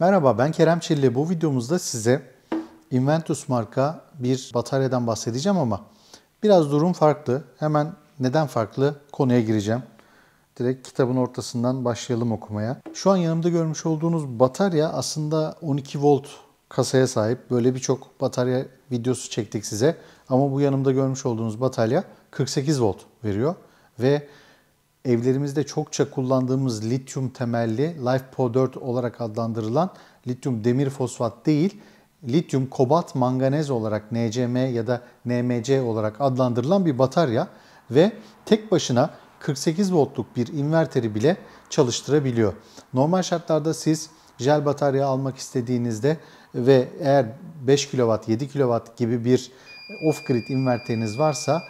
Merhaba ben Kerem Çilli. Bu videomuzda size Inventus marka bir bataryadan bahsedeceğim ama biraz durum farklı. Hemen neden farklı konuya gireceğim. Direkt kitabın ortasından başlayalım okumaya. Şu an yanımda görmüş olduğunuz batarya aslında 12 volt kasaya sahip. Böyle birçok batarya videosu çektik size. Ama bu yanımda görmüş olduğunuz batarya 48 volt veriyor. Ve evlerimizde çokça kullandığımız lityum temelli LifePo4 olarak adlandırılan lityum demir fosfat değil, lityum kobalt manganez olarak NCM ya da NMC olarak adlandırılan bir batarya ve tek başına 48 voltluk bir inverteri bile çalıştırabiliyor. Normal şartlarda siz jel batarya almak istediğinizde ve eğer 5 kW, 7 kW gibi bir off-grid inverteriniz varsa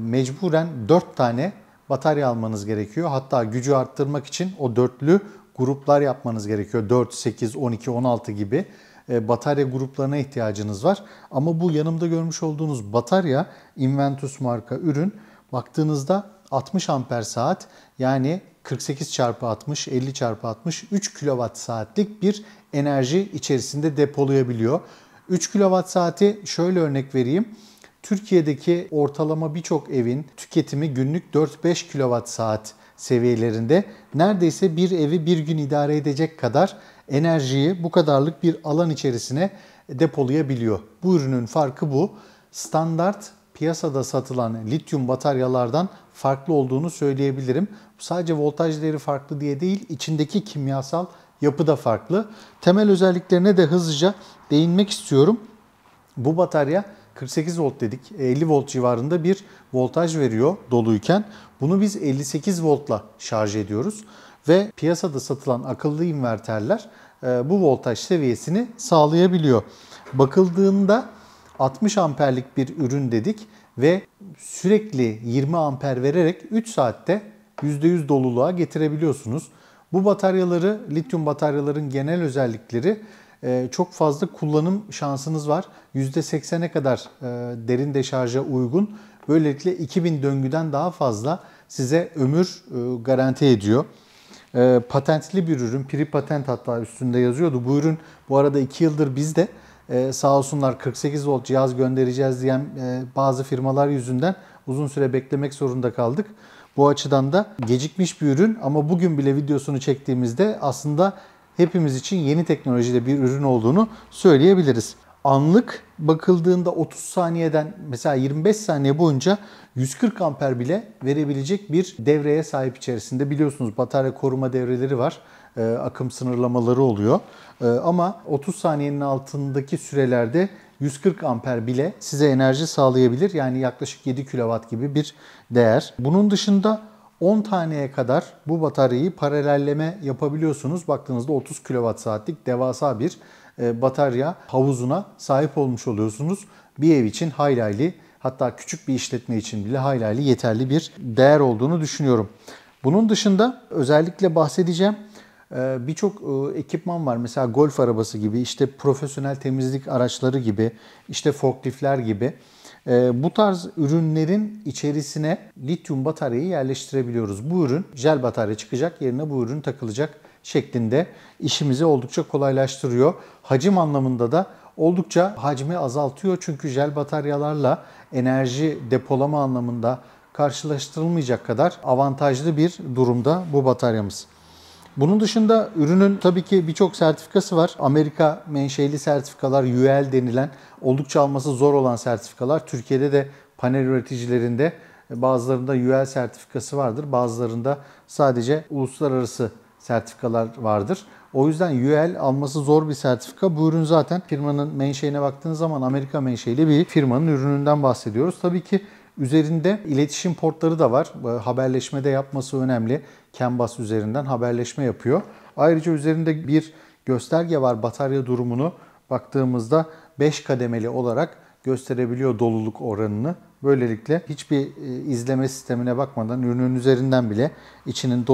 mecburen 4 tane batarya almanız gerekiyor. Hatta gücü arttırmak için o dörtlü gruplar yapmanız gerekiyor. 4, 8, 12, 16 gibi e, batarya gruplarına ihtiyacınız var. Ama bu yanımda görmüş olduğunuz batarya Inventus marka ürün baktığınızda 60 amper saat yani 48 çarpı 60, 50 çarpı 60, 3 kilowatt saatlik bir enerji içerisinde depolayabiliyor. 3 kilowatt saati şöyle örnek vereyim. Türkiye'deki ortalama birçok evin tüketimi günlük 4-5 kWh saat seviyelerinde neredeyse bir evi bir gün idare edecek kadar enerjiyi bu kadarlık bir alan içerisine depolayabiliyor. Bu ürünün farkı bu. Standart piyasada satılan lityum bataryalardan farklı olduğunu söyleyebilirim. Sadece voltaj değeri farklı diye değil, içindeki kimyasal yapı da farklı. Temel özelliklerine de hızlıca değinmek istiyorum. Bu batarya 48 volt dedik 50 volt civarında bir voltaj veriyor doluyken bunu biz 58 voltla şarj ediyoruz ve piyasada satılan akıllı inverterler e, bu voltaj seviyesini sağlayabiliyor. Bakıldığında 60 amperlik bir ürün dedik ve sürekli 20 amper vererek 3 saatte %100 doluluğa getirebiliyorsunuz. Bu bataryaları, lityum bataryaların genel özellikleri ee, çok fazla kullanım şansınız var. %80'e kadar e, derin deşarja uygun. Böylelikle 2000 döngüden daha fazla size ömür e, garanti ediyor. Ee, patentli bir ürün, pri patent hatta üstünde yazıyordu. Bu ürün bu arada 2 yıldır bizde. Ee, sağ olsunlar 48 volt cihaz göndereceğiz diyen e, bazı firmalar yüzünden uzun süre beklemek zorunda kaldık. Bu açıdan da gecikmiş bir ürün ama bugün bile videosunu çektiğimizde aslında hepimiz için yeni teknolojide bir ürün olduğunu söyleyebiliriz. Anlık bakıldığında 30 saniyeden mesela 25 saniye boyunca 140 amper bile verebilecek bir devreye sahip içerisinde. Biliyorsunuz batarya koruma devreleri var. E, akım sınırlamaları oluyor. E, ama 30 saniyenin altındaki sürelerde 140 amper bile size enerji sağlayabilir. Yani yaklaşık 7 kW gibi bir değer. Bunun dışında 10 taneye kadar bu bataryayı paralelleme yapabiliyorsunuz. Baktığınızda 30 kWh saatlik devasa bir e, batarya havuzuna sahip olmuş oluyorsunuz. Bir ev için hayli hatta küçük bir işletme için bile hayli yeterli bir değer olduğunu düşünüyorum. Bunun dışında özellikle bahsedeceğim e, birçok e, ekipman var. Mesela golf arabası gibi, işte profesyonel temizlik araçları gibi, işte forklifler gibi. E, bu tarz ürünlerin içerisine lityum bataryayı yerleştirebiliyoruz. Bu ürün jel batarya çıkacak yerine bu ürün takılacak şeklinde işimizi oldukça kolaylaştırıyor. Hacim anlamında da oldukça hacmi azaltıyor. Çünkü jel bataryalarla enerji depolama anlamında karşılaştırılmayacak kadar avantajlı bir durumda bu bataryamız. Bunun dışında ürünün tabii ki birçok sertifikası var. Amerika menşeli sertifikalar, UL denilen oldukça alması zor olan sertifikalar. Türkiye'de de panel üreticilerinde e, bazılarında UL sertifikası vardır. Bazılarında sadece uluslararası sertifikalar vardır. O yüzden UL alması zor bir sertifika. Bu ürün zaten firmanın menşeine baktığınız zaman Amerika menşeli bir firmanın ürününden bahsediyoruz. Tabii ki Üzerinde iletişim portları da var. Ee, haberleşme de yapması önemli. Canvas üzerinden haberleşme yapıyor. Ayrıca üzerinde bir gösterge var batarya durumunu baktığımızda 5 kademeli olarak gösterebiliyor doluluk oranını. Böylelikle hiçbir e, izleme sistemine bakmadan ürünün üzerinden bile içinin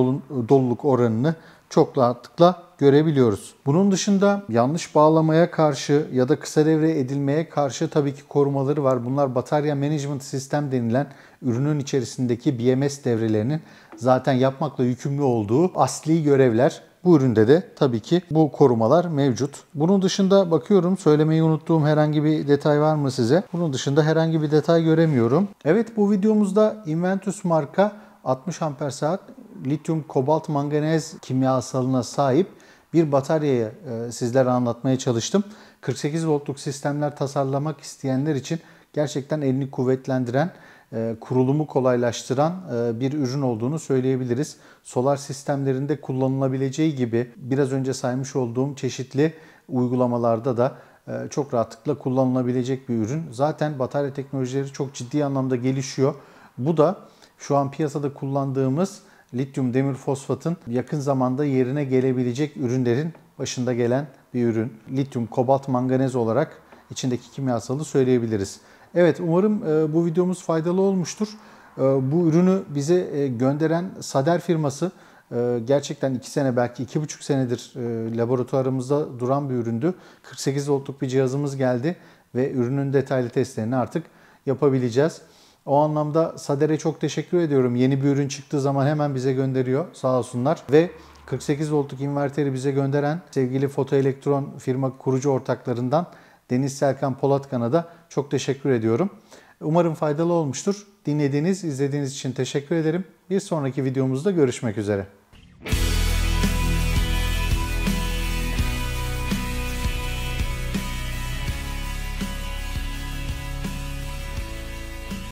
doluluk oranını çok rahatlıkla görebiliyoruz. Bunun dışında yanlış bağlamaya karşı ya da kısa devre edilmeye karşı tabii ki korumaları var. Bunlar batarya management sistem denilen ürünün içerisindeki BMS devrelerinin zaten yapmakla yükümlü olduğu asli görevler. Bu üründe de tabii ki bu korumalar mevcut. Bunun dışında bakıyorum söylemeyi unuttuğum herhangi bir detay var mı size? Bunun dışında herhangi bir detay göremiyorum. Evet bu videomuzda Inventus marka 60 amper saat lityum kobalt manganez kimyasalına sahip bir bataryayı e, sizlere anlatmaya çalıştım. 48 voltluk sistemler tasarlamak isteyenler için gerçekten elini kuvvetlendiren e, kurulumu kolaylaştıran e, bir ürün olduğunu söyleyebiliriz. Solar sistemlerinde kullanılabileceği gibi biraz önce saymış olduğum çeşitli uygulamalarda da e, çok rahatlıkla kullanılabilecek bir ürün. Zaten batarya teknolojileri çok ciddi anlamda gelişiyor. Bu da şu an piyasada kullandığımız lityum demir fosfatın yakın zamanda yerine gelebilecek ürünlerin başında gelen bir ürün. Lityum, kobalt, manganez olarak içindeki kimyasalı söyleyebiliriz. Evet umarım e, bu videomuz faydalı olmuştur. E, bu ürünü bize e, gönderen Sader firması gerçekten 2 sene belki 2,5 senedir laboratuvarımızda duran bir üründü. 48 voltluk bir cihazımız geldi ve ürünün detaylı testlerini artık yapabileceğiz. O anlamda Sader'e çok teşekkür ediyorum. Yeni bir ürün çıktığı zaman hemen bize gönderiyor sağ olsunlar. Ve 48 voltluk inverteri bize gönderen sevgili Fotoelektron firma kurucu ortaklarından Deniz Serkan Polatkan'a da çok teşekkür ediyorum. Umarım faydalı olmuştur. Dinlediğiniz, izlediğiniz için teşekkür ederim. Bir sonraki videomuzda görüşmek üzere.